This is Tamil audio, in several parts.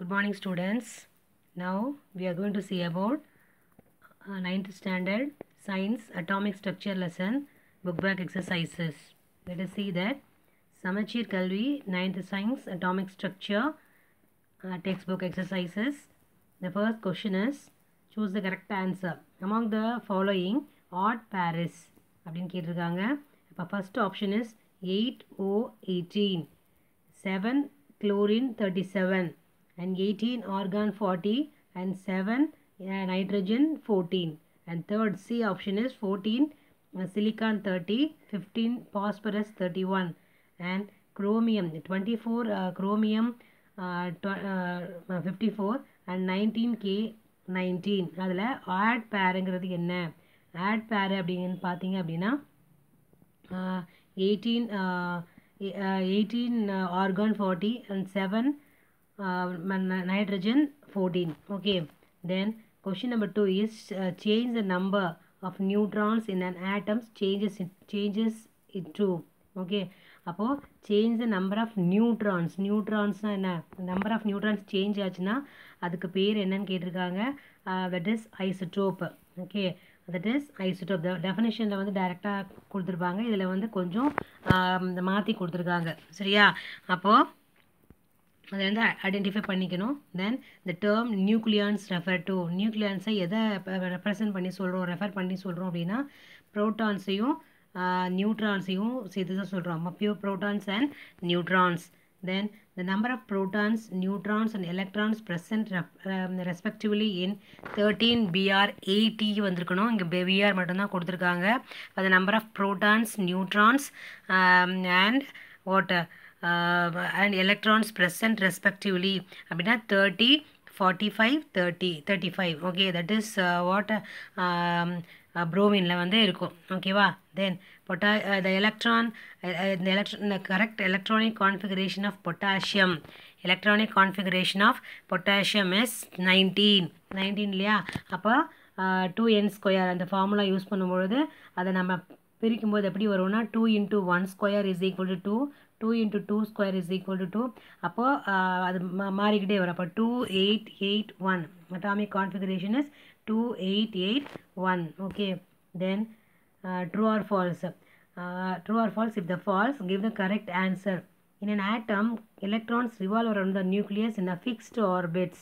Good morning students. Now we are going to see about uh, ninth 9th standard science atomic structure lesson book exercises. Let us see that Samachir Kalvi 9th science atomic structure uh, textbook exercises. The first question is choose the correct answer among the following odd pairs first option is 8 o 18 7 chlorine 37 and 18 argon 40 and 7 uh, nitrogen 14 and third C option is 14 uh, silicon 30 15 phosphorus 31 and chromium 24 uh, chromium uh, tw uh, 54 and 19 K 19 அதில் add pair pairங்கிறது என்ன add pair அப்படிங்கன்னு பார்த்தீங்க அப்படினா 18 18 argon 40 and 7 uh, nitrogen 14 okay then question number 2 is uh, change the number of neutrons in an atom changes it changes it to okay change the number of neutrons நியூட்ரான்ஸ்னால் என்ன நம்பர் ஆஃப் நியூட்ரான்ஸ் சேஞ்ச் ஆச்சுன்னா அதுக்கு பேர் என்னன்னு கேட்டிருக்காங்க that is isotope okay that is isotope டெஃபினேஷனில் வந்து டைரெக்டாக கொடுத்துருப்பாங்க இதில் வந்து கொஞ்சம் மாற்றி கொடுத்துருக்காங்க சரியா அப்போது அதை வந்து ஐடென்டிஃபை பண்ணிக்கணும் then the term nucleons refer to நியூக்ளியான்ஸை எதை ரெப்ரசன்ட் பண்ணி சொல்கிறோம் ரெஃபர் பண்ணி சொல்கிறோம் அப்படின்னா ப்ரோட்டான்ஸையும் நியூட்ரான்ஸையும் சேர்த்து தான் சொல்கிறோம் அப்போ pure protons and neutrons the number of protons neutrons and and electrons present respectively in thirteen PR eighty வந்திருக்கணும் இங்கே பெவிஆர் மட்டும்தான் கொடுத்துருக்காங்க the number of protons neutrons and water and electrons present respectively அப்படின்னா thirty forty five thirty thirty five okay that is what ப்ரோவினில் வந்து இருக்கும் ஓகேவா தென் பொட்டா த எலக்ட்ரான் இந்த எலக்ட்ரான் இந்த correct electronic configuration of potassium electronic configuration of potassium S nineteen nineteen இல்லையா அப்போ டூ என் ஸ்கொயர் அந்த ஃபார்முலா யூஸ் பண்ணும்பொழுது அதை நம்ம பிரிக்கும்போது எப்படி வரும்னா two into one square is equal to two two into two square is equal to two அப்போது அது மாறிக்கிட்டே வரும் அப்போ two eight eight one atomic configuration is two eight eight one okay then true or false true or false if the false give the correct answer in an atom electrons revolve around the nucleus in a fixed orbits.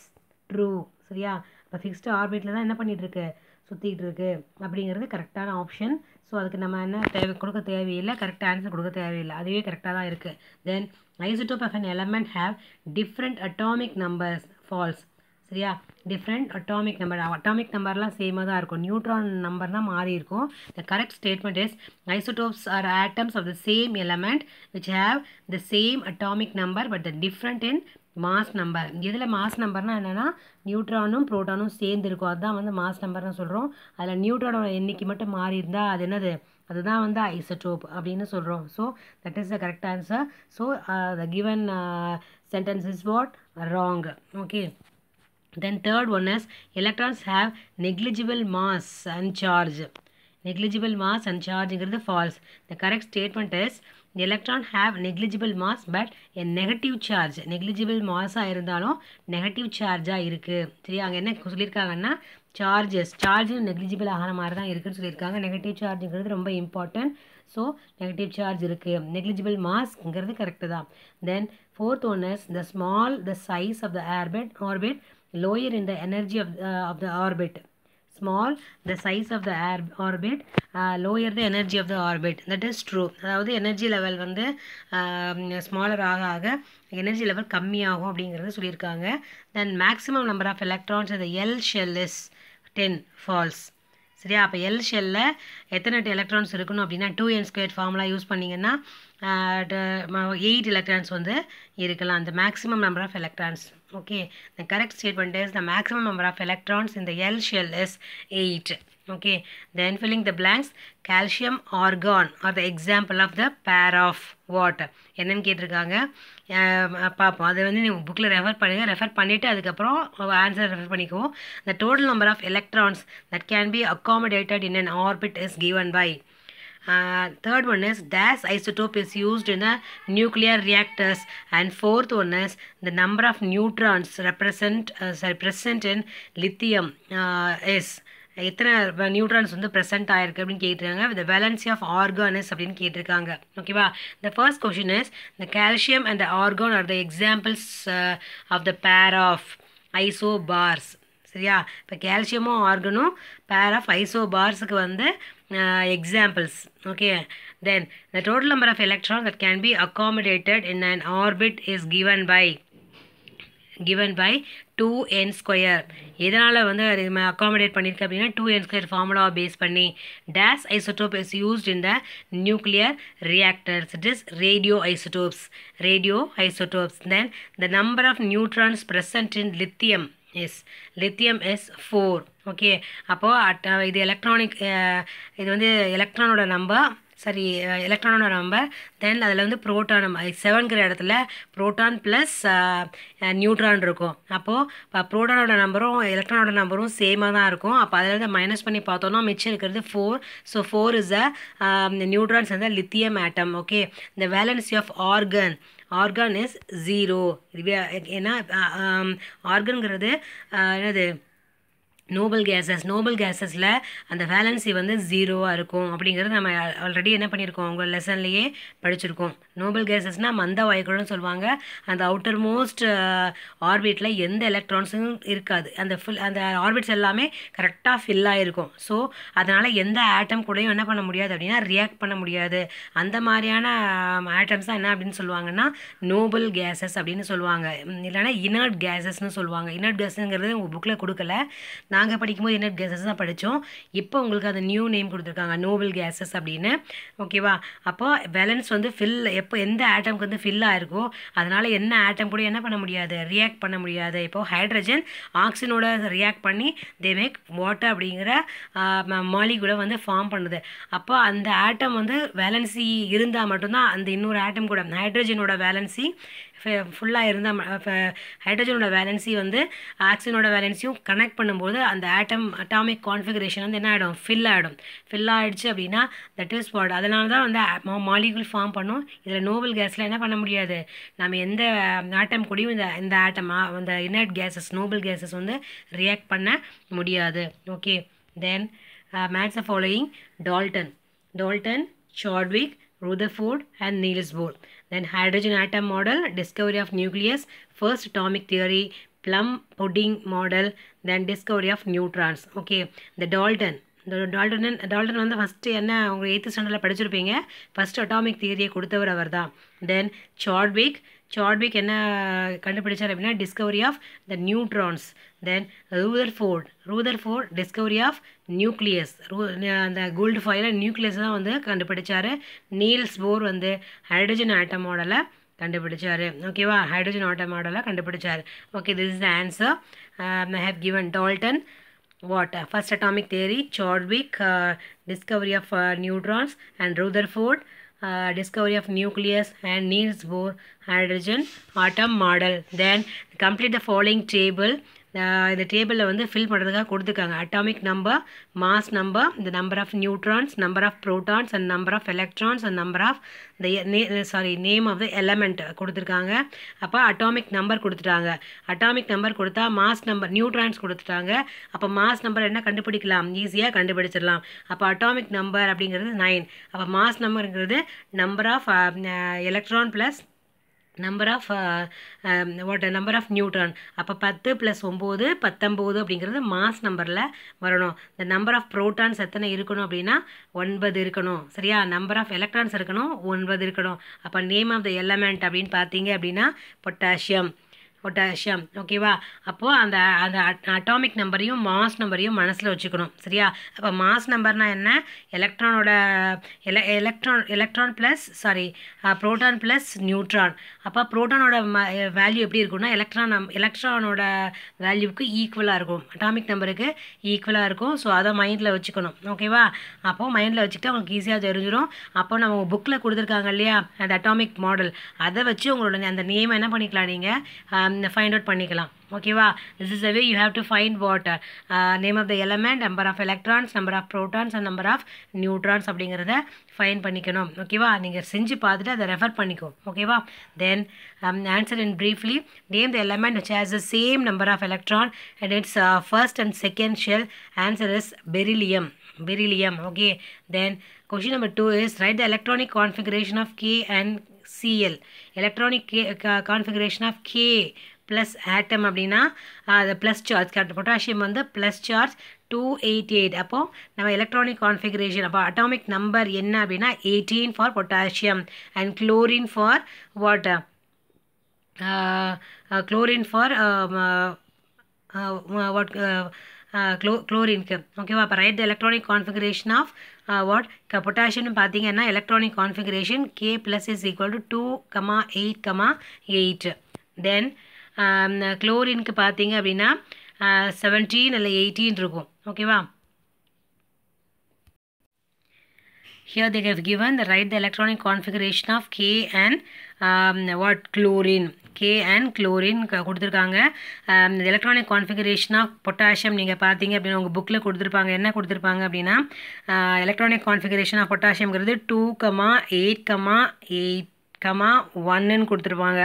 True. சரியா இப்போ ஃபிக்ஸ்டு ஆர்பிட்டில் தான் என்ன பண்ணிகிட்ருக்கு சுற்றிக்கிட்டு இருக்கு அப்படிங்கிறது கரெக்டான ஆப்ஷன் ஸோ அதுக்கு நம்ம என்ன தேவை கொடுக்க தேவையில்லை கரெக்டாக ஆன்சர் கொடுக்க தேவையில்லை அதுவே கரெக்டாக தான் இருக்குது then isotope of an element have different atomic numbers false சரியா டிஃப்ரெண்ட் அட்டாமிக் நம்பர் அட்டாமிக் நம்பர்லாம் சேமாக தான் இருக்கும் நியூட்ரான் நம்பர் தான் மாறி இருக்கும் the correct statement is isotopes are atoms of the same element which have the same atomic number but the different in mass number இதில் மாஸ் நம்பர்னால் என்னென்னா நியூட்ரானும் ப்ரோட்டானும் சேர்ந்து இருக்கும் அதுதான் வந்து மாஸ் நம்பர்னு சொல்கிறோம் அதில் நியூட்ரானோட எண்ணிக்கை மட்டும் மாறி இருந்தால் அது என்னது அதுதான் வந்து ஐசட்டோப் அப்படின்னு சொல்கிறோம் so that is the correct answer so the given sentence is what wrong okay then third one is electrons have negligible mass and charge negligible mass and சார்ஜுங்கிறது false the correct statement is the electron have negligible mass but a negative charge negligible mass ஆக இருந்தாலும் negative charge ஆக இருக்குது சரி அங்கே என்ன சொல்லியிருக்காங்கன்னா சார்ஜஸ் சார்ஜும் negligible ஆகிற மாதிரி தான் இருக்குதுன்னு சொல்லியிருக்காங்க நெகட்டிவ் சார்ஜுங்கிறது ரொம்ப இம்பார்ட்டன்ட் ஸோ நெகட்டிவ் சார்ஜ் இருக்குது நெக்லிஜிபிள் மாஸ்ங்கிறது கரெக்டு தான் then fourth one is the small the size of the lower orbit lower in the energy of of the orbit small the size of the orbit uh, lower the energy of the orbit that is true அதாவது எனர்ஜி லெவல் வந்து ஸ்மாலர் um, ஆக ஆக எனர்ஜி லெவல் கம்மியாகும் அப்படிங்கிறத சொல்லியிருக்காங்க then maximum number of electrons இந்த L shell is ten false சரியா அப்போ எல் ஷெல்லில் எத்தனை எலக்ட்ரான்ஸ் இருக்கணும் அப்படின்னா two n square formula use பண்ணிங்கன்னா எயிட் எலக்ட்ரான்ஸ் வந்து இருக்கலாம் அந்த maximum number of electrons okay the correct statement is the maximum number of electrons இந்த L shell is eight okay then filling the blanks calcium argon are the example of the pair of what என்னன்னு கேட்டிருக்காங்க பார்ப்போம் அதை வந்து நீங்கள் புக்கில் ரெஃபர் பண்ணுங்க ரெஃபர் பண்ணிவிட்டு அதுக்கப்புறம் ஆன்சர் ரெஃபர் பண்ணிக்குவோம் the total number of electrons that can be accommodated in an orbit is given by third third one is dash isotope is used in the nuclear reactors and fourth one is the number of neutrons represent uh, represent in lithium uh, is எத்தனை நியூட்ரான்ஸ் வந்து ப்ரெசென்ட் ஆயிருக்கு அப்படின்னு கேட்டிருக்காங்க வித் வேலன்சி ஆஃப் ஆர்கானஸ் அப்படின்னு கேட்டிருக்காங்க ஓகேவா the first question is the calcium and the argon are the examples of the pair of iso parse சரியா இப்போ கேல்சியமும் ஆர்கனும் பேர் ஆஃப் ஐசோபார்ஸுக்கு வந்து examples okay then the total number of electron that can be accommodated in an orbit is given by given by two n square எதனால் வந்து அது அக்காமடேட் பண்ணியிருக்கு அப்படின்னா டூ என் ஸ்கொயர் ஃபார்முலாவை பேஸ் பண்ணி this isotope is used in the nuclear reactors it is radio isotopes radio isotopes then the number of neutrons present in lithium is lithium is four okay அப்போது இது எலக்ட்ரானிக் uh, இது வந்து எலக்ட்ரானோட நம்பர் சாரி எலக்ட்ரானோட நம்பர் தென் அதில் வந்து ப்ரோட்டான் நம்பர் செவன்கிற இடத்துல ப்ரோட்டான் ப்ளஸ் நியூட்ரான் இருக்கும் அப்போது ப்ரோட்டானோட நம்பரும் எலக்ட்ரானோட நம்பரும் சேமாக தான் இருக்கும் அப்போ அதில் வந்து மைனஸ் பண்ணி பார்த்தோன்னா மிச்சம் இருக்கிறது four so four is a neutrons வந்து லித்தியம் ஆட்டம் ஓகே இந்த valency of argon argon is zero ஏன்னா ஆர்கனுங்கிறது என்னது நோபல் கேஸஸ் நோபல் கேஸஸில் அந்த வேலன்சி வந்து ஜீரோவாக இருக்கும் அப்படிங்கிறது நம்ம ஆல்ரெடி என்ன பண்ணியிருக்கோம் அவங்க லெசன்லேயே படிச்சிருக்கோம் நோபல் கேஸஸ்னால் மந்த வாயுக்கள்னு சொல்லுவாங்க அந்த அவுட்டர் மோஸ்ட் ஆர்பிட்டில் எந்த எலக்ட்ரான்ஸும் இருக்காது அந்த ஃபுல் அந்த ஆர்பிட்ஸ் எல்லாமே கரெக்டாக ஃபில் ஆகிருக்கும் ஸோ அதனால் எந்த ஆட்டம் கூடயும் என்ன பண்ண முடியாது அப்படின்னா ரியாக்ட் பண்ண முடியாது அந்த மாதிரியான ஆட்டம்ஸ் um, தான் என்ன அப்படின்னு சொல்லுவாங்கன்னா நோபல் கேஸஸ் அப்படின்னு சொல்லுவாங்க இல்லைனா இனர்ட் கேஸஸ்னு சொல்லுவாங்க இனர்ட் கேஸுங்கிறது உங்கள் புக்கில் கொடுக்கல நாங்கள் படிக்கும்போது என்ன கேஸஸ் தான் படித்தோம் இப்போ உங்களுக்கு அது நியூ நேம் கொடுத்துருக்காங்க நோவல் கேஸஸ் அப்படின்னு ஓகேவா அப்போ பேலன்ஸ் வந்து ஃபில் எப்போ எந்த ஆட்டம்க்கு வந்து ஃபில் ஆகிருக்கோ அதனால் என்ன ஆட்டம் கூட என்ன பண்ண முடியாது ரியாக்ட் பண்ண முடியாது இப்போது ஹைட்ரஜன் ஆக்சிஜனோட ரியாக்ட் பண்ணி தே மேக் வாட்டர் அப்படிங்கிற மாலிகூட வந்து ஃபார்ம் பண்ணுது அப்போ அந்த ஆட்டம் வந்து வேலன்சி இருந்தால் மட்டும்தான் அந்த இன்னொரு ஆட்டம் கூட ஹைட்ரஜனோட வேலன்சி ஃபுல்லாக இருந்தால் ஹைட்ரஜனோட வேலன்சி வந்து ஆக்சிஜனோட வேலன்சியும் கனெக்ட் பண்ணும்போது அந்த ஆட்டம் அட்டாமிக் கான்ஃபிகரேஷன் வந்து என்ன ஆகிடும் ஃபில் ஆகிடும் ஃபில் ஆகிடுச்சு அப்படின்னா தட் இஸ் வாட் அதனால தான் வந்து மாலிகுல் ஃபார்ம் பண்ணும் இதில் நோபல் கேஸில் என்ன பண்ண முடியாது நம்ம எந்த ஆட்டம் um, கூடயும் இந்த இந்த ஆட்டமாக அந்த இன்னட் கேஸஸ் நோபல் கேஸஸ் வந்து ரியாக்ட் பண்ண முடியாது okay then match following Dalton Dalton Chadwick Rutherford and Niels Bohr Then hydrogen atom model, discovery of nucleus, first atomic theory, plum pudding model, then discovery of neutrons. Okay, the Dalton. இந்த டால்டன் டால்டன் வந்து ஃபஸ்ட்டு என்ன அவங்க எயித்து ஸ்டாண்டர்டில் படிச்சிருப்பீங்க ஃபஸ்ட்டு அட்டாமிக் தியரியை கொடுத்தவர் அவர் தான் தென் சார்ட்விக் சாட்விக் என்ன கண்டுபிடிச்சார் அப்படின்னா discovery of the neutrons then Rutherford Rutherford discovery of nucleus ரூ அந்த கோல்டு ஃபைலர் நியூக்ளியஸ் தான் வந்து கண்டுபிடிச்சார் நீல்ஸ் போர் வந்து ஹைட்ரஜன் ஆட்டம் மாடலை கண்டுபிடிச்சார் ஓகேவா ஹைட்ரஜன் ஆட்டம் மாடலை கண்டுபிடிச்சார் okay this is the answer I have given Dalton what first atomic theory Chadwick discovery of neutrons and Rutherford uh, discovery of nucleus and Niels Bohr hydrogen atom model. Then complete the following table இந்த டேபிளில் வந்து ஃபில் பண்ணுறதுக்காக கொடுத்துருக்காங்க அட்டாமிக் நம்பர் மாஸ் நம்பர் இந்த number of neutrons number of protons and number of electrons and number of the sorry name of the element கொடுத்துருக்காங்க அப்போ அட்டாமிக் நம்பர் கொடுத்துட்டாங்க அட்டாமிக் நம்பர் கொடுத்தா மாஸ் நம்பர் நியூட்ரான்ஸ் கொடுத்துட்டாங்க அப்போ மாஸ் நம்பர் என்ன கண்டுபிடிக்கலாம் ஈஸியாக கண்டுபிடிச்சிடலாம் அப்போ அட்டாமிக் நம்பர் அப்படிங்கிறது நைன் அப்போ மாஸ் நம்பருங்கிறது number of electron plus number of what number of neutron அப்போ பத்து ப்ளஸ் ஒம்பது பத்தொம்போது அப்படிங்கிறது மாஸ் நம்பரில் வரணும் இந்த நம்பர் ஆஃப் ப்ரோட்டான்ஸ் எத்தனை இருக்கணும் அப்படின்னா ஒன்பது இருக்கணும் சரியா நம்பர் ஆஃப் எலக்ட்ரான்ஸ் இருக்கணும் ஒன்பது இருக்கணும் அப்போ நேம் ஆஃப் த எலமெண்ட் அப்படின்னு பார்த்தீங்க அப்படின்னா பொட்டாசியம் பொட்டாசியம் ஓகேவா அப்போது அந்த அந்த அட்டாமிக் நம்பரையும் மாஸ் நம்பரையும் மனசில் வச்சுக்கணும் சரியா அப்போ மாஸ் நம்பர்னால் என்ன எலக்ட்ரானோட எல electron electron plus sorry proton plus neutron அப்போ ப்ரோட்டானோட ம வேல்யூ எப்படி இருக்கும்னா எலக்ட்ரான் எலக்ட்ரானோட வேல்யூவுக்கு ஈக்குவலாக இருக்கும் அட்டாமிக் நம்பருக்கு ஈக்குவலாக இருக்கும் ஸோ அதை மைண்டில் வச்சுக்கணும் ஓகேவா அப்போது மைண்டில் வச்சுக்கிட்டு உங்களுக்கு ஈஸியாக தெரிஞ்சிடும் அப்போ நம்ம புக்கில் கொடுத்துருக்காங்க இல்லையா அந்த அட்டாமிக் மாடல் அதை வச்சு உங்களோட அந்த நேம் என்ன பண்ணிக்கலாம் நீங்கள் ஃபைண்ட் அவுட் பண்ணிக்கலாம் ஓகேவா this is a way you have to find what name of the element number of electrons number of protons and number of neutrons அப்படிங்கிறத ஃபைன் பண்ணிக்கணும் ஓகேவா நீங்கள் செஞ்சு பார்த்துட்டு அதை ரெஃபர் பண்ணிக்கோ ஓகேவா then answer in briefly name the element which has the same number of electron and it's first and second shell answer is beryllium beryllium okay then question number two is write the electronic configuration of K and CL electronic K configuration of K plus atom அப்படின்னா அது ப்ளஸ் சார்ஜ் பொட்டாசியம் வந்து plus charge two eighty eight அப்போது நம்ம எலக்ட்ரானிக் கான்ஃபிகரேஷன் அப்போ அட்டாமிக் நம்பர் என்ன அப்படின்னா eighteen for potassium and chlorine for water chlorine for what குளோ குளோரின்க்கு ஓகேவா அப்போ write electronic configuration of what பொட்டாஷியம்னு பார்த்தீங்கன்னா electronic configuration K plus is equal to two comma eight comma eight then குளோரினுக்கு பார்த்தீங்க அப்படின்னா செவன்டீன் இல்லை எயிட்டீன் இருக்கும் ஓகேவா Here they have given the write the electronic configuration of K and um, what chlorine K and chlorine கொடுத்துருக்காங்க எலக்ட்ரானிக் கான்ஃபிகரேஷன் ஆஃப் பொட்டாசியம் நீங்கள் பார்த்தீங்க அப்படின்னா உங்கள் புக்கில் கொடுத்துருப்பாங்க என்ன கொடுத்துருப்பாங்க அப்படின்னா எலக்ட்ரானிக் கான்ஃபிகரேஷன் ஆஃப் பொட்டாசியம்ங்கிறது two comma eight comma eight comma ஒன்னுன்னு கொடுத்துருவாங்க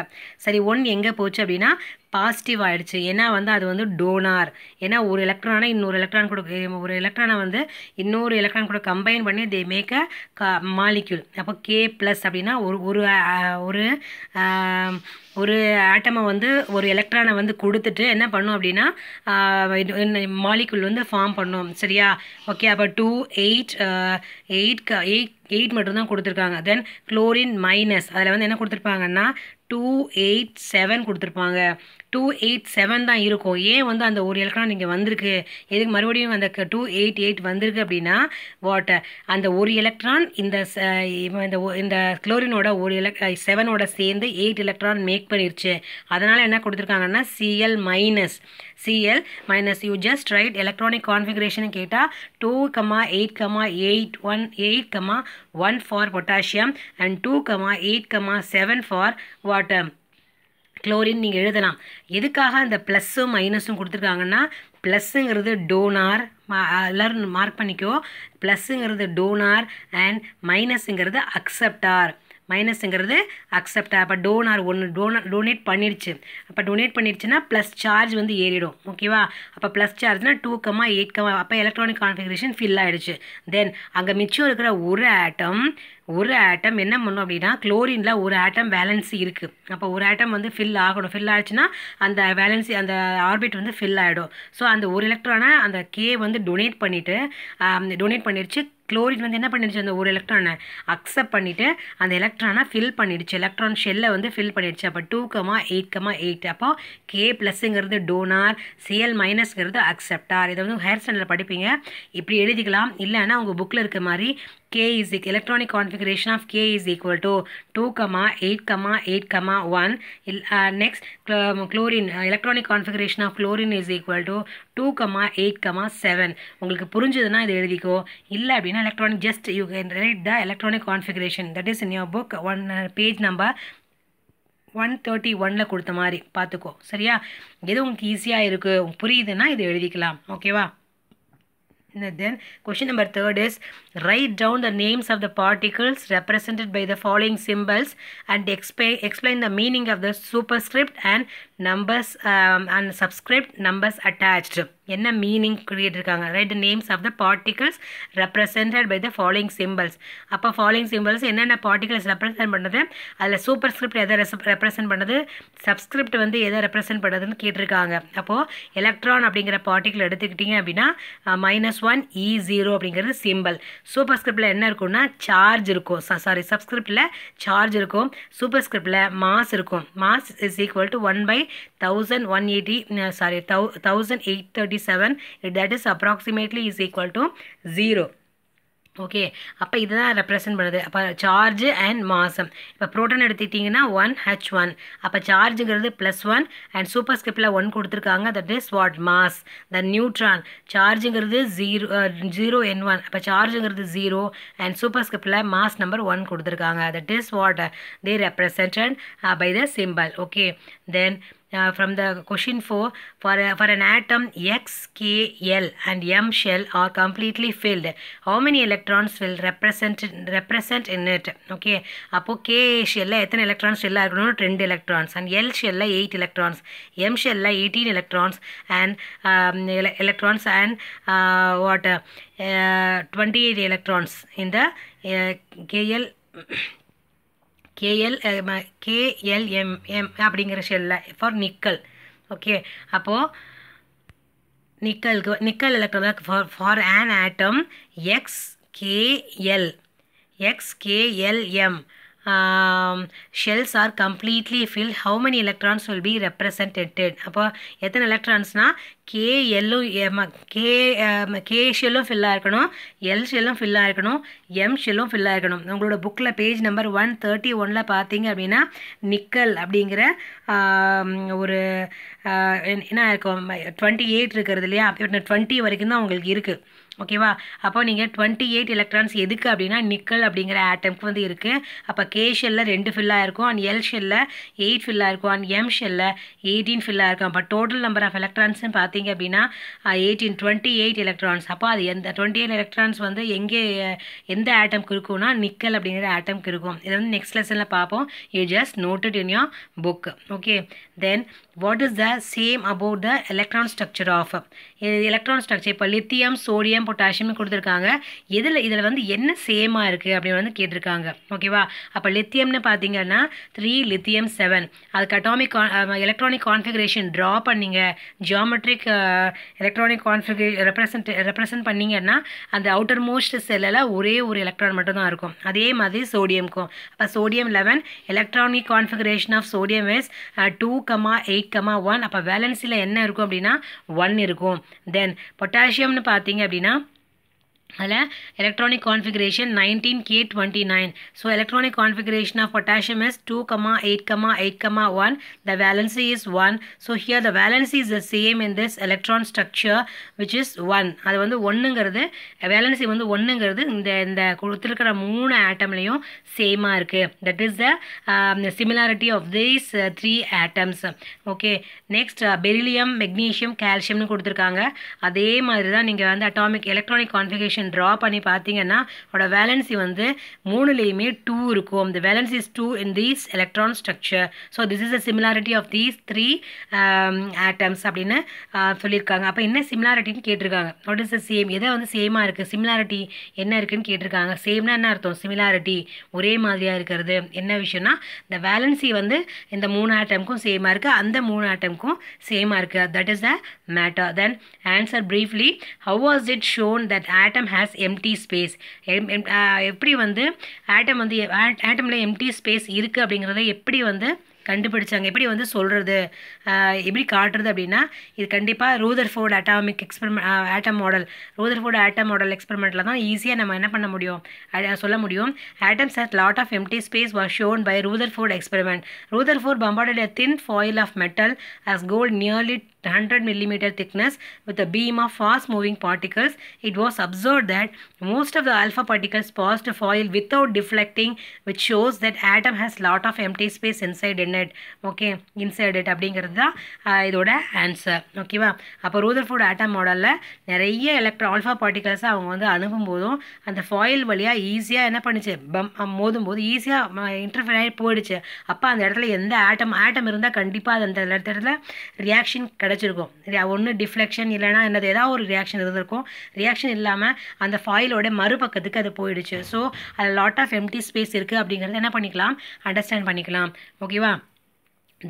சரி ஒன் எங்கே போச்சு அப்படின்னா பாசிட்டிவ் ஆகிடுச்சு ஏன்னா வந்து அது வந்து டோனார் ஏன்னா ஒரு எலக்ட்ரானை இன்னொரு எலக்ட்ரான் கூட ஒரு எலக்ட்ரானை வந்து இன்னொரு எலக்ட்ரான் கூட கம்பைன் பண்ணி தே மேக் அ க மாலிக்யூல் அப்போ கே ப்ளஸ் அப்படின்னா ஒரு ஒரு ஒரு ஒரு ஆட்டமை வந்து ஒரு எலக்ட்ரானை வந்து கொடுத்துட்டு என்ன பண்ணும் அப்படின்னா மாலிக்யூல் வந்து ஃபார்ம் பண்ணும் சரியா ஓகே அப்போ two eight eight eight eight மட்டும்தான் கொடுத்துருக்காங்க தென் குளோரின் மைனஸ் அதில் வந்து என்ன கொடுத்துருப்பாங்கன்னா டூ எயிட் செவன் கொடுத்துருப்பாங்க டூ எயிட் செவன் தான் இருக்கும் ஏன் வந்து அந்த ஒரு எலக்ட்ரான் நீங்கள் வந்திருக்கு எதுக்கு மறுபடியும் அந்த டூ எயிட் எயிட் வந்திருக்கு அப்படின்னா வாட்டர் அந்த ஒரு எலக்ட்ரான் இந்த இந்த குளோரினோட ஒரு எலக் செவனோட சேர்ந்து எயிட் எலக்ட்ரான் மேக் பண்ணிருச்சு அதனால் என்ன கொடுத்துருக்காங்கன்னா CL minus CL minus you just write electronic configuration கேட்டால் two comma eight comma eight one eight comma one for potassium and two comma eight comma seven for water chlorine நீங்கள் எழுதலாம் எதுக்காக அந்த ப்ளஸ்ஸும் மைனஸும் கொடுத்துருக்காங்கன்னா ப்ளஸ்ஸுங்கிறது டோனார் எல்லோரும் மார்க் பண்ணிக்கோ ப்ளஸ்ஸுங்கிறது டோனார் அண்ட் மைனஸுங்கிறது அக்செப்டார் மைனஸுங்கிறது அக்செப்டா அப்போ டோனார் ஒன்று டோனர் டொனேட் பண்ணிடுச்சு அப்போ டொனேட் பண்ணிடுச்சுன்னா ப்ளஸ் சார்ஜ் வந்து ஏறிடும் ஓகேவா அப்போ ப்ளஸ் சார்ஜ்னா டூ கமா எயிட் கமா அப்போ எலக்ட்ரானிக் கான்ஃபிகரேஷன் ஃபில் ஆகிடுச்சு தென் அங்கே மிச்சம் இருக்கிற ஒரு ஆட்டம் ஒரு ஆட்டம் என்ன பண்ணும் அப்படின்னா குளோரினில் ஒரு ஆட்டம் வேலன்சி இருக்குது அப்போ ஒரு ஆட்டம் வந்து ஃபில் ஆகணும் ஃபில் ஆகிடுச்சுன்னா அந்த வேலன்சி அந்த ஆர்பிட் வந்து ஃபில் ஆகிடும் ஸோ அந்த ஒரு எலக்ட்ரானை அந்த கே வந்து டொனேட் பண்ணிவிட்டு டொனேட் பண்ணிடுச்சு குளோரின் வந்து என்ன பண்ணிடுச்சு அந்த ஒரு எலக்ட்ரானை அக்செப்ட் பண்ணிவிட்டு அந்த எலக்ட்ரானை ஃபில் பண்ணிடுச்சு எலக்ட்ரான் ஷெல்லை வந்து ஃபில் பண்ணிடுச்சு அப்போ two comma eight comma eight அப்போ கே ப்ளஸ்ஸுங்கிறது டோனார் சிஎல் மைனஸ்ங்கிறது அக்செப்டார் இதை வந்து ஹேர் ஸ்டாண்டர்டில் படிப்பீங்க இப்படி எழுதிக்கலாம் இல்லைன்னா உங்கள் புக்கில் இருக்க மாதிரி k is the electronic configuration of k is equal to 2 comma 8 comma 8 comma 1 uh, next chlorine uh, electronic configuration of chlorine is equal to 2 comma 8 comma 7 உங்களுக்கு புருஞ்சுதுனா இது எழுதிக்கோ இல்லை அப்படினா electronic just you can write the electronic configuration that is in your book one uh, page number thirty ஒனில் கொடுத்த மாதிரி பார்த்துக்கோ சரியா எது உங்களுக்கு ஈஸியாக இருக்குது புரியுதுன்னா இது எழுதிக்கலாம் ஓகேவா then question number third is write down the names of the particles represented by the following symbols and explain explain the meaning of the superscript and numbers um, and subscript numbers attached என்ன மீனிங் கொடுத்துருக்காங்க write names of the particles represented by the following symbols அப்போ ஃபாலோயிங் சிம்பிள்ஸ் என்னென்ன பார்ட்டிகல்ஸ் ரெப்ரசன்ட் பண்ணுது அதில் சூப்பர் ஸ்கிரிப்ட் எதை ரெப்ரசன்ட் பண்ணுது சப்ஸ்கிரிப்ட் வந்து எதை ரெப்ரசன்ட் பண்ணுதுன்னு கேட்டிருக்காங்க அப்போது எலக்ட்ரான் அப்படிங்கிற பார்ட்டிகல் எடுத்துக்கிட்டிங்க அப்படின்னா மைனஸ் ஒன் இ ஜீரோ அப்படிங்கிறது சிம்பிள் சூப்பர் ஸ்கிரிப்டில் என்ன இருக்கும்னா சார்ஜ் இருக்கும் சாரி சப்ஸ்கிரிப்டில் சார்ஜ் இருக்கும் சூப்பர் ஸ்கிரிப்டில் மாஸ் இருக்கும் mass is equal to one by thousand one eighty sorry தௌ thousand eight thirty 7 that is approximately is equal to 0 okay அப்போ இதுதான் ரெப்ரசன்ட் பண்ணுறது அப்போ சார்ஜ் அண்ட் மாசம் இப்போ ப்ரோட்டன் எடுத்துக்கிட்டிங்கன்னா ஒன் ஹெச் ஒன் அப்போ சார்ஜுங்கிறது ப்ளஸ் ஒன் அண்ட் சூப்பர் ஸ்கிரிப்டில் ஒன் கொடுத்துருக்காங்க that is what mass the neutron சார்ஜுங்கிறது ஜீரோ ஜீரோ என் ஒன் அப்போ சார்ஜுங்கிறது ஜீரோ அண்ட் சூப்பர் ஸ்கிரிப்டில் மாஸ் நம்பர் ஒன் கொடுத்துருக்காங்க that is what they represented by the symbol okay then uh, from the question 4 for, uh, for an atom X, K, L and M shell are completely filled how many electrons will represent represent in it okay அப்போ K shell எத்தனை electrons shell இருக்கணும் 2 electrons and L shell 8 electrons M shell 18 electrons and um, electrons and uh, what uh, 28 electrons in the uh, KL K L K L M M eh, அப்படிங்கிற ஷெல்லில் ஃபார் நிக்கல் ஓகே அப்போது நிக்கலுக்கு nickel electron for for an atom X K L X K L M shells are completely fill how many electrons will be represented அப்போ எத்தனை எலக்ட்ரான்ஸ்னால் கே எல்லும் கே கே ஷெல்லும் ஃபில்லாக இருக்கணும் எல் ஷெல்லும் ஃபில்லாக இருக்கணும் எம் ஷெல்லும் ஃபில்லாக இருக்கணும் உங்களோட புக்கில் பேஜ் நம்பர் ஒன் தேர்ட்டி ஒனில் பார்த்தீங்க அப்படின்னா நிக்கல் அப்படிங்கிற um, ஒரு uh, என்ன இருக்கும் டுவெண்ட்டி எயிட் இருக்கிறது இல்லையா அப்படி டுவெண்ட்டி வரைக்கும் தான் உங்களுக்கு இருக்குது ஓகேவா அப்போ நீங்கள் டுவெண்ட்டி எயிட் எலக்ட்ரான்ஸ் எதுக்கு அப்படின்னா நிக்கல் அப்படிங்கிற ஆட்டம்க்கு வந்து இருக்குது அப்போ கே ஷெல்லில் ரெண்டு ஃபில்லாக இருக்கும் அண்ட் எல் ஷெல்லில் எயிட் ஃபில்லாக இருக்கும் அண்ட் எம் ஷெல்லில் எயிட்டீன் ஃபில்லாக இருக்கும் அப்போ டோட்டல் நம்பர் ஆஃப் எலக்ட்ரான்ஸ்னு பார்த்தீங்க அப்படின்னா எயிட்டீன் டுவெண்ட்டி எயிட் எலக்ட்ரான்ஸ் அப்போ அது எந்த டுவெண்ட்டி எயிட் எலக்ட்ரான்ஸ் வந்து எங்கே எந்த ஆட்டம்க்கு இருக்கும்னா நிக்கல் அப்படிங்கிற ஆட்டம்க்கு இருக்கும் இதை வந்து நெக்ஸ்ட் லெசனில் பார்ப்போம் you just noted in your book okay then what is the same about the electron structure of electron structure இப்போ லித்தியம் சோடியம் பொட்டாசியம் கொடுத்துருக்காங்க எதில் இதில் வந்து என்ன சேமாக இருக்குது அப்படின்னு வந்து கேட்டிருக்காங்க ஓகேவா அப்போ லித்தியம்னு பார்த்தீங்கன்னா த்ரீ லித்தியம் செவன் அதுக்கு அட்டாமிக் எலக்ட்ரானிக் கான்ஃபிகரேஷன் ட்ரா பண்ணிங்க geometric electronic configure represent represent பண்ணிங்கன்னா அந்த அவுட்டர் மோஸ்ட் செல்லில் ஒரே ஒரு எலக்ட்ரான் மட்டும் இருக்கும் அதே மாதிரி சோடியம்க்கும் அப்போ sodium eleven electronic configuration of sodium is two comma eight eight comma one என்ன இருக்கும் அப்படின்னா ஒன் இருக்கும் தென் பொட்டாசியம்னு பார்த்தீங்க அப்படின்னா அதில் electronic configuration nineteen K twenty nine so electronic configuration of potassium is two comma eight comma eight comma one the valency is one so here the valency is the same in this electron structure which is one அது வந்து ஒன்றுங்கிறது வேலன்சி வந்து ஒன்றுங்கிறது இந்த இந்த கொடுத்துருக்கிற மூணு ஆட்டம்லேயும் சேமாக இருக்குது that is the similarity of these three atoms okay next beryllium magnesium கால்சியம்னு கொடுத்துருக்காங்க அதே மாதிரி தான் நீங்கள் வந்து atomic electronic configuration equation draw பண்ணி பார்த்தீங்கன்னா அதோட வேலன்சி வந்து மூணுலேயுமே டூ இருக்கும் இந்த valency is two in these electron structure so this is a similarity of these three atoms அப்படின்னு சொல்லியிருக்காங்க அப்போ என்ன சிமிலாரிட்டின்னு கேட்டிருக்காங்க வாட் இஸ் த சேம் எதை வந்து சேமாக இருக்குது சிமிலாரிட்டி என்ன இருக்குதுன்னு கேட்டிருக்காங்க சேம்னா என்ன அர்த்தம் சிமிலாரிட்டி ஒரே மாதிரியாக இருக்கிறது என்ன விஷயம்னா இந்த வேலன்சி வந்து இந்த மூணு ஆட்டம்க்கும் சேமாக இருக்குது அந்த மூணு ஆட்டம்க்கும் சேமாக இருக்குது that is a matter then answer briefly how was it shown that atom has empty space எப்படி வந்து ஆட்டம் வந்து ஆட்டமில் எம்டி ஸ்பேஸ் இருக்குது அப்படிங்கிறத எப்படி வந்து கண்டுபிடிச்சாங்க எப்படி வந்து சொல்கிறது எப்படி காட்டுறது அப்படின்னா இது கண்டிப்பாக Rutherford atomic experiment atom model Rutherford atom model எக்ஸ்பெரிமெண்ட்டில் தான் ஈஸியாக நம்ம என்ன பண்ண முடியும் சொல்ல முடியும் atoms at lot of empty space was shown by Rutherford experiment Rutherford bombarded thin foil of metal as gold nearly hundred millimeter thickness with beam beam fast moving moving particles, it was observed that most of the alpha particles passed foil without deflecting which shows that atom has lot of empty space inside in it okay inside it அப்படிங்கிறது அப்படிங்கிறது தான் இதோட ஆன்சர் ஓகேவா அப்போ ரூதர்ஃபோர்டு ஆட்டம் மாடலில் நிறைய எலக்ட்ரான் ஆல்ஃபா பார்ட்டிகல்ஸை அவங்க வந்து அனுப்பும் போதும் அந்த ஃபாயில் வழியாக ஈஸியாக என்ன பண்ணிச்சு பம் மோதும் போது ஈஸியாக இன்டர்ஃபியர் ஆகி போயிடுச்சு அப்போ அந்த இடத்துல எந்த ஆட்டம் ஆட்டம் இருந்தால் கண்டிப்பாக அது அந்த இடத்துல ரியாக்ஷன் கிடச்சிருக்கும் ஒன்று டிஃப்ளெக்ஷன் இல்லைனா என்னது ஏதாவது ஒரு ரியாக்ஷன் இருந்திருக்கும் ரியாக்ஷன் இல்லாமல் அந்த ஃபாயிலோட மறுபக்கத்துக்கு அது போயிடுச்சு ஸோ அதில் லாட் ஆஃப் எம்டி ஸ்பேஸ் இருக்குது அப்படிங்கிறது என்ன பண்ணிக்கலாம் அண்டர்ஸ்டாண்ட் பண்ணிக்கலாம் ஓகேவா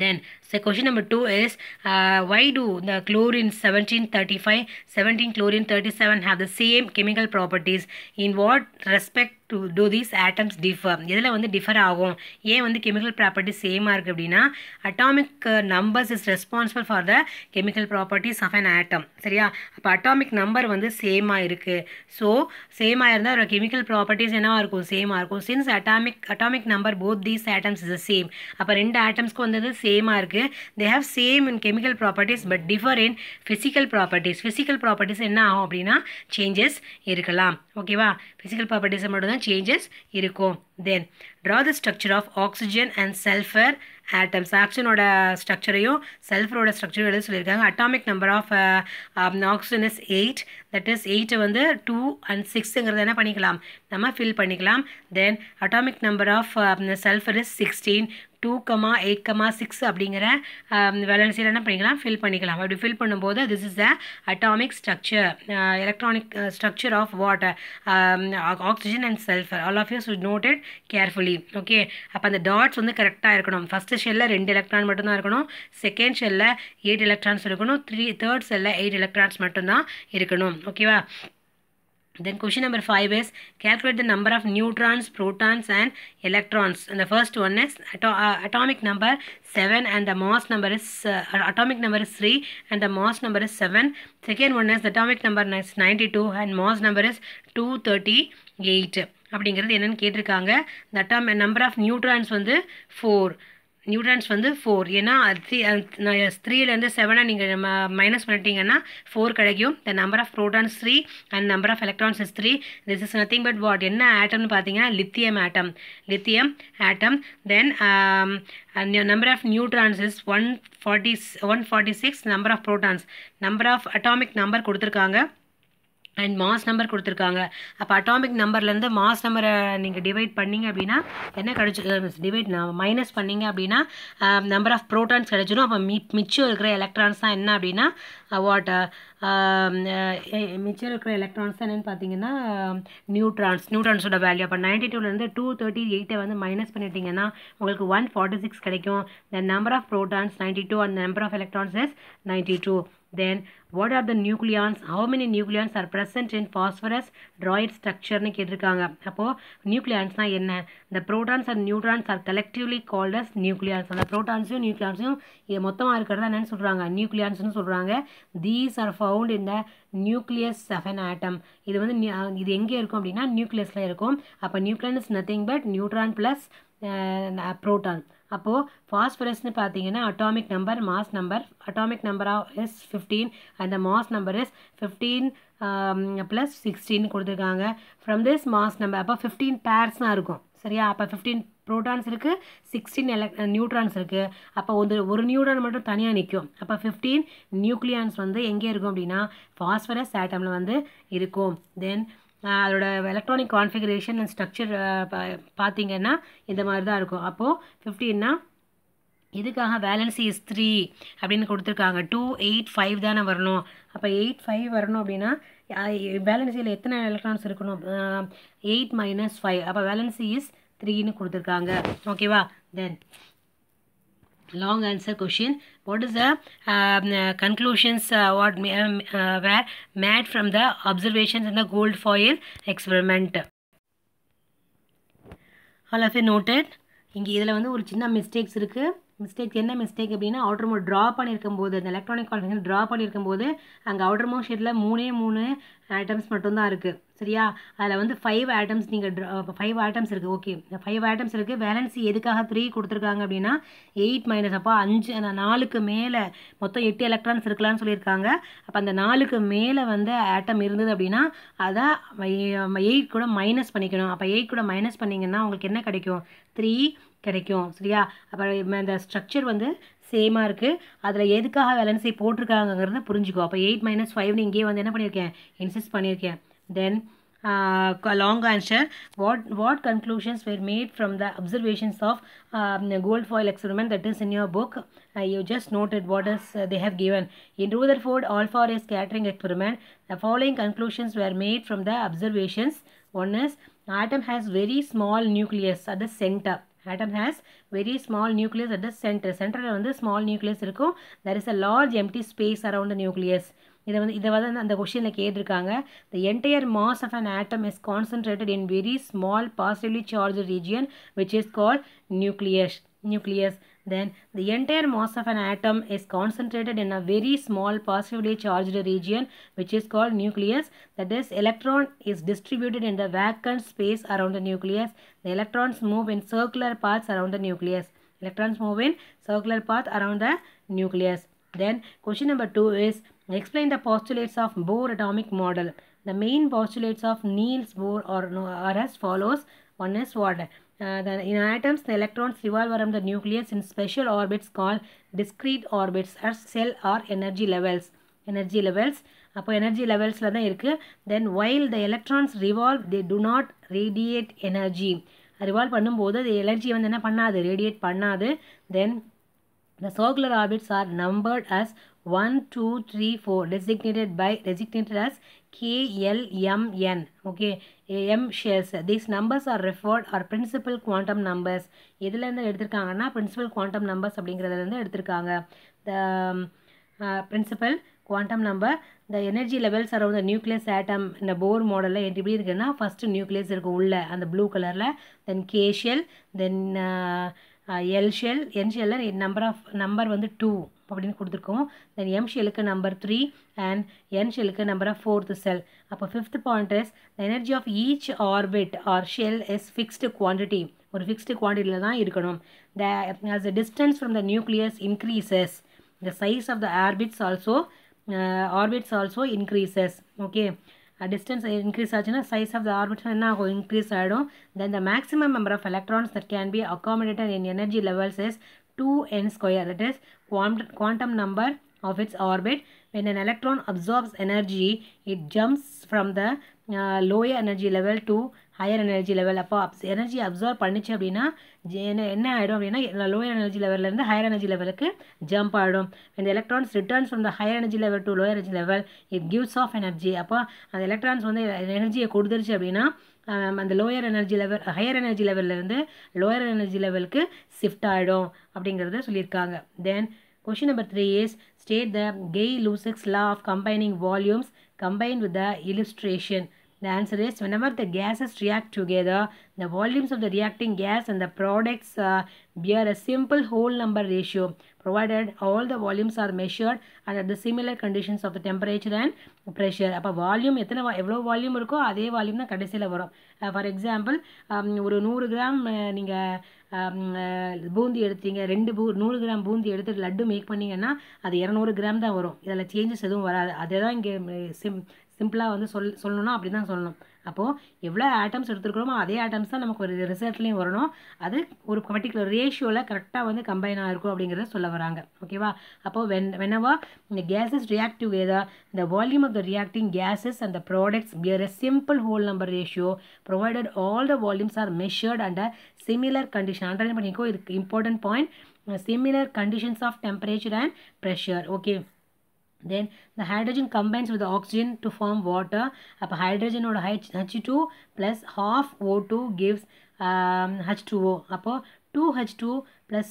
then So question number 2 is uh, why do the chlorine 1735, 17 chlorine 37 have the same chemical properties in what respect do these atoms differ இதில் வந்து டிஃபர் ஆகும் ஏன் வந்து கெமிக்கல் ப்ராப்பர்ட்டி சேமாக இருக்குது அப்படின்னா atomic numbers is responsible for the chemical properties of an atom சரியா அப்போ அட்டாமிக் நம்பர் வந்து சேமாக இருக்குது ஸோ சேமாக இருந்தால் அதோட கெமிக்கல் ப்ராப்பர்ட்டிஸ் என்னவாக இருக்கும் சேமாக இருக்கும் since atomic atomic number both these atoms is same அப்போ ரெண்டு ஆட்டம்ஸ்க்கு வந்து சேமாக இருக்குது இருக்குது they have same in chemical properties but differ in physical properties physical properties என்ன ஆகும் அப்படின்னா சேஞ்சஸ் இருக்கலாம் ஓகேவா ஃபிசிக்கல் ப்ராப்பர்ட்டிஸை மட்டும் தான் சேஞ்சஸ் இருக்கும் then draw the structure of oxygen and sulphur atoms ஆக்சிஜனோட ஸ்ட்ரக்சரையும் சல்ஃபரோட ஸ்ட்ரக்சரையும் எழுத சொல்லியிருக்காங்க atomic number of oxygen is eight that is எயிட்டை வந்து டூ அண்ட் சிக்ஸுங்கிறத என்ன பண்ணிக்கலாம் நம்ம ஃபில் பண்ணிக்கலாம் then atomic number of sulphur is sixteen two comma eight comma six அப்படிங்கிற வேலன்சியில் um, என்ன பண்ணிக்கலாம் ஃபில் பண்ணிக்கலாம் அப்படி ஃபில் பண்ணும்போது this is the atomic structure electronic structure of water oxygen and sulphur all of you should noted carefully okay அப்போ அந்த டாட்ஸ் வந்து கரெக்டாக இருக்கணும் ஃபஸ்ட்டு ஷெல்லில் ரெண்டு எலக்ட்ரான் மட்டும்தான் இருக்கணும் செகண்ட் ஷெல்லில் எயிட் எலக்ட்ரான்ஸ் இருக்கணும் த்ரீ தேர்ட் ஷெல்லில் எயிட் எலக்ட்ரான்ஸ் மட்டும்தான் இருக்கணும் ஓகேவா Then question number 5 is calculate the number of neutrons, protons and electrons. And the first one is ato uh, atomic number 7 and the mass number is uh, atomic number is 3 and the mass number is 7. Second one is atomic number is 92 and mass number is 238. அப்படிங்கிறது என்னென்னு கேட்டிருக்காங்க the atom number of neutrons வந்து ஃபோர் நியூட்ரான்ஸ் வந்து ஃபோர் ஏன்னா த்ரீ த்ரீலேருந்து செவனை நீங்கள் மைனஸ் பண்ணிட்டீங்கன்னா ஃபோர் கிடைக்கும் the number of protons three and number of electrons is three this is nothing but what என்ன ஆட்டம்னு பார்த்தீங்கன்னா lithium atom lithium atom then number of neutrons is one forty one forty six number of protons number of atomic number கொடுத்துருக்காங்க அண்ட் மாஸ் நம்பர் கொடுத்துருக்காங்க அப்போ அட்டாமிக் நம்பர்லேருந்து மாஸ் நம்பரை நீங்கள் டிவைட் பண்ணிங்க அப்படின்னா என்ன கிடச்சி டிவைட் மைனஸ் பண்ணிங்க அப்படின்னா நம்பர் ஆஃப் ப்ரோட்டான்ஸ் கிடச்சிடும் அப்போ மி மிச்சம் இருக்கிற எலக்ட்ரான்ஸ் தான் என்ன அப்படின்னா வாட் மிச்சம் இருக்கிற எலக்ட்ரான்ஸ் தான் என்னென்னு பார்த்தீங்கன்னா நியூட்ரான்ஸ் நியூட்ரான்ஸோட வேல்யூ அப்போ நைன்டி டூலேருந்து டூ தேர்ட்டி எயிட்டை வந்து மைனஸ் பண்ணிட்டீங்கன்னா உங்களுக்கு ஒன் ஃபார்ட்டி சிக்ஸ் கிடைக்கும் the number of protons ninety two and number of electrons is ninety two then what are the nucleons how many nucleons are present in phosphorus draw its structure னு கேட்டிருக்காங்க அப்போ நியூக்ளியான்ஸ்னா என்ன the protons and neutrons are collectively called as nucleons அந்த புரோட்டான்ஸையும் நியூக்ளியான்ஸையும் மொத்தமாக இருக்கிறதா என்னன்னு சொல்கிறாங்க நியூக்ளியான்ஸ்னு சொல்கிறாங்க these are found in the nucleus of an atom இது வந்து இது எங்கே இருக்கும் அப்படின்னா நியூக்ளியஸில் இருக்கும் அப்போ nucleon is nothing but neutron plus proton அப்போது ஃபாஸ்பரஸ்னு பார்த்தீங்கன்னா atomic number mass number atomic number of S fifteen அந்த mass number S fifteen plus sixteen கொடுத்துருக்காங்க ஃப்ரம் திஸ் மாஸ் நம்பர் அப்போ ஃபிஃப்டீன் பேர்ஸ் இருக்கும் சரியா அப்போ ஃபிஃப்டீன் ப்ரோட்டான்ஸ் இருக்குது சிக்ஸ்டீன் எலக் நியூட்ரான்ஸ் இருக்குது அப்போ ஒரு ஒரு நியூட்ரான் மட்டும் தனியாக நிற்கும் அப்போ ஃபிஃப்டீன் நியூக்ளியான்ஸ் வந்து எங்கே இருக்கும் அப்படின்னா ஃபாஸ்பரஸ் ஆட்டமில் வந்து இருக்கும் தென் அதோட எலக்ட்ரானிக் கான்ஃபிகரேஷன் அண்ட் ஸ்ட்ரக்சர் பார்த்தீங்கன்னா இந்த மாதிரி தான் இருக்கும் அப்போது ஃபிஃப்டீன்னா இதுக்காக வேலன்சி இஸ் த்ரீ அப்படின்னு கொடுத்துருக்காங்க டூ எயிட் ஃபைவ் தானே வரணும் அப்போ எயிட் ஃபைவ் வரணும் அப்படின்னா வேலன்சியில் எத்தனை எலக்ட்ரான்ஸ் இருக்கணும் எயிட் மைனஸ் ஃபைவ் அப்போ வேலன்சி இஸ் த்ரீன்னு கொடுத்துருக்காங்க ஓகேவா தென் long answer question what is the uh, conclusions uh, what uh, were made from the observations in the gold foil experiment all of you noted இங்கே இதில் வந்து ஒரு சின்ன மிஸ்டேக்ஸ் இருக்குது மிஸ்டேக் என்ன மிஸ்டேக் அப்படின்னா அவுட்டர் மோட் ட்ரா பண்ணியிருக்கும் போது அந்த எலக்ட்ரானிக் கான்ஃபிகரேஷன் ட்ரா பண்ணியிருக்கும் போது அங்கே அவுட்டர் மோட் ஷேட்டில் மூணே மூணு ஐட்டம்ஸ் மட்டும்தான் இருக்குது சரியா அதில் வந்து ஃபைவ் ஆட்டம்ஸ் நீங்கள் ட்ரா ஃபைவ் ஆட்டம்ஸ் இருக்குது ஓகே இந்த ஃபைவ் ஆட்டம்ஸ் இருக்குது வேலன்சி எதுக்காக த்ரீ கொடுத்துருக்காங்க அப்படின்னா எயிட் மைனஸ் அப்போ அஞ்சு அந்த நாலுக்கு மேலே மொத்தம் எட்டு எலக்ட்ரான்ஸ் இருக்கலாம்னு சொல்லியிருக்காங்க அப்போ அந்த நாலுக்கு மேலே வந்து ஆட்டம் இருந்தது அப்படின்னா அதை எயிட் கூட மைனஸ் பண்ணிக்கணும் அப்போ எயிட் கூட மைனஸ் பண்ணிங்கன்னா உங்களுக்கு என்ன கிடைக்கும் த்ரீ கிடைக்கும் சரியா அப்புறம் இந்த ஸ்ட்ரக்சர் வந்து சேமாக இருக்குது அதில் எதுக்காக வேலன்ஸை போட்டிருக்காங்கிறத புரிஞ்சுக்கோ அப்போ எயிட் மைனஸ் ஃபைவ்னு இங்கேயே வந்து என்ன பண்ணியிருக்கேன் இன்சிஸ்ட் பண்ணியிருக்கேன் then long answer what what conclusions were made from the observations of gold foil experiment that is in your book you just noted what is they have given in Rutherford alpha scattering experiment the following conclusions were made from the observations one is atom has very small nucleus at the centre atom has very small nucleus at the centre center வந்து ஸ்மால் nucleus இருக்கும் there is a large empty space around the இதை வந்து இதை வந்து அந்த கொஷினில் கேட்டிருக்காங்க the entire mass of an atom is concentrated in very small positively charge region which is call nucleus nucleus then the entire mass of an atom is concentrated in a very small positively charged region which is called nucleus that is electron is distributed in the vacant space around the nucleus the electrons move in circular paths around the nucleus electrons move in circular path around the nucleus then question number 2 is explain the postulates of Bohr atomic model the main postulates of Niels Bohr are, are as follows one is what Uh, the, in atoms, the electrons revolve around the nucleus in special orbits called discrete orbits or cell or energy levels. Energy levels. அப்போ எனர்ஜி லெவல்ஸில் தான் இருக்குது then while the electrons revolve they do not radiate energy revolve பண்ணும்போது அது எனர்ஜி வந்து என்ன பண்ணாது ரேடியேட் பண்ணாது then the circular orbits are numbered as one two three four designated by designated as KLMN. Okay, M shares. These numbers are referred are principal quantum numbers. இதில் இருந்து எடுத்திருக்காங்கன்னா principal quantum numbers அப்படிங்கிறதுலேருந்து எடுத்திருக்காங்க the principal quantum number the energy levels around the nucleus atom இந்த போர் மாடலில் எப்படி இருக்குன்னா ஃபஸ்ட்டு நியூக்ளியஸ் இருக்கும் உள்ள அந்த ப்ளூ கலரில் தென் கேஷியல் then L shell N number of number வந்து டூ அப்படின்னு கொடுத்துருக்கோம் தென் எம் ஷெல்லுக்கு நம்பர் த்ரீ அண்ட் என் ஷெல்லுக்கு நம்பர் ஆஃப் ஃபோர்த்து செல் அப்போ fifth point is the energy of each orbit or shell is fixed quantity ஒரு ஃபிக்ஸ்டு குவான்டிட்டியில் தான் இருக்கணும் the as the distance from the nucleus increases the size of the orbits also orbits also increases okay distance increase ஆச்சுன்னா size of the orbital என்ன ஆகும் increase ஆகிடும் then the maximum number of electrons that can be accommodated in energy levels is 2n square that is quantum number of its orbit when an electron absorbs energy it jumps from the uh, lower energy level to higher energy level அப்போ அப்ஸ் எனர்ஜி அப்சர்வ் பண்ணிச்சு அப்படின்னா என்ன என்ன ஆகிடும் அப்படின்னா லோயர் எனர்ஜி லெவல்லேருந்து ஹையர் எனர்ஜி லெவலுக்கு ஜம்ப் ஆகிடும் இந்த electrons returns from the higher energy level to lower energy level it gives off energy அப்போ அந்த எலக்ட்ரான்ஸ் வந்து எனர்ஜியை கொடுத்துருச்சு அப்படின்னா அந்த lower energy level higher energy லெவல்லேருந்து லோயர் எனர்ஜி லெவலுக்கு ஷிஃப்ட் ஆகிடும் அப்படிங்கிறத சொல்லியிருக்காங்க then question number three is state the கெய் லூசிக்ஸ் law of combining volumes combine with the illustration The answer is whenever the gases react together, the volumes of the reacting gas and the products uh, bear a simple whole number ratio provided all the volumes are measured under the similar conditions of the temperature and pressure. அப்போ வால்யூம் எத்தனை எவ்வளோ வால்யூம் இருக்கோ அதே வால்யூம் தான் கடைசியில் வரும் ஃபார் எக்ஸாம்பிள் ஒரு 100 gram நீங்கள் பூந்தி எடுத்தீங்க ரெண்டு பூ நூறு கிராம் பூந்தி எடுத்து லட்டு மேக் பண்ணிங்கன்னா அது இரநூறு கிராம் தான் வரும் இதில் சேஞ்சஸ் எதுவும் வராது அதே தான் இங்கே சிம் சிம்பிளாக வந்து சொல் சொல்லணும்னா அப்படி தான் சொல்லணும் அப்போது எவ்வளோ ஆட்டம்ஸ் எடுத்துருக்கிறோமோ அதே ஆட்டம்ஸ் தான் நமக்கு ஒரு ரிசல்ட்லேயும் வரணும் அது ஒரு பர்டிகுலர் ரேஷியோவில் கரெக்டாக வந்து கம்பைன் ஆகிருக்கும் அப்படிங்கிறத சொல்ல வராங்க ஓகேவா அப்போது வென் வெனவா இந்த கேஸஸ் ரியாக்ட் டுகெதர் இந்த volume of the reacting gases and the products bear a simple whole number ratio provided all the volumes are measured and a similar condition underline பண்ணிக்கோ இதுக்கு important point similar conditions of temperature and pressure okay then இந்த hydrogen combines with the to form water அப்போ ஹைட்ரஜனோட hydrogen H two plus half O two H2O H two O அப்போது two H two plus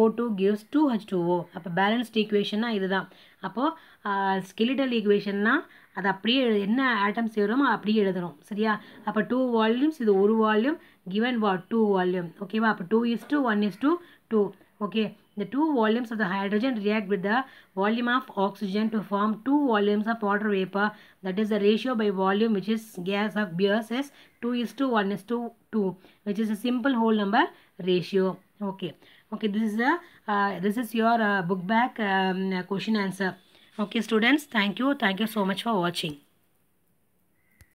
O two gives two H அப்போ இதுதான் அப்போது ஸ்கெலிட்டல் ஈக்குவேஷன்னா அது அப்படியே எழு என்ன ஆட்டம்ஸ் எழுதுறோமோ அப்படியே எடுதுரும் சரியா அப்போ டூ வால்யூம்ஸ் இது ஒரு வால்யூம் கிவன் வா டூ வால்யூம் ஓகேவா அப்போ two is two one is two two okay The two volumes of the hydrogen react with the volume of oxygen to form two volumes of water vapor. That is the ratio by volume which is gas of beers is 2 is to 1 is to 2 which is a simple whole number ratio. Okay. Okay. This is a, uh, this is your uh, book back um, question answer. Okay students. Thank you. Thank you so much for watching.